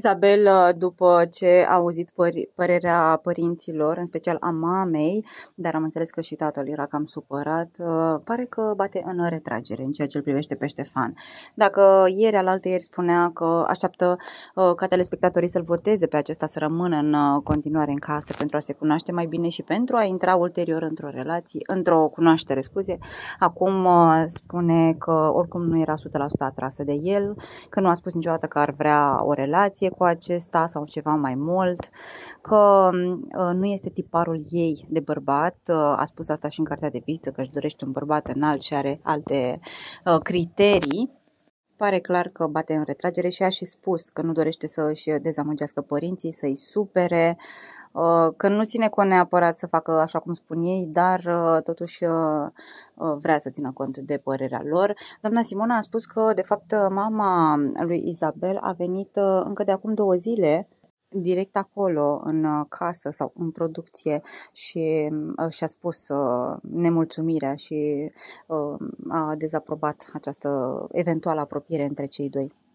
Isabel, uh, după ce a auzit păr- părerea părinților, în special a mamei, dar am înțeles că și tatăl era cam supărat, uh, pare că bate în retragere în ceea ce îl privește pe Ștefan. Dacă ieri, alaltă ieri, spunea că așteaptă uh, ca telespectatorii să-l voteze pe acesta să rămână în continuare în casă pentru a se cunoaște mai bine și pentru a intra ulterior într-o relație, într-o cunoaștere, scuze, acum spune că oricum nu era 100% atrasă de el, că nu a spus niciodată că ar vrea o relație, relație cu acesta sau ceva mai mult, că mm, uh, nu este tiparul ei de bărbat, uh, a spus asta și în cartea de vizită că își dorește un bărbat înalt și are alte uh, criterii, pare clar că bate în retragere și a și spus că nu dorește să își dezamăgească părinții, să-i supere, Uh, că nu ține cont neapărat să facă așa cum spun ei, dar uh, totuși uh, vrea să țină cont de părerea lor. Doamna Simona a spus că, de fapt, mama lui Isabel a venit încă de acum două zile direct acolo, în casă sau în producție și și-a spus nemulțumirea și a dezaprobat această eventuală apropiere între cei doi.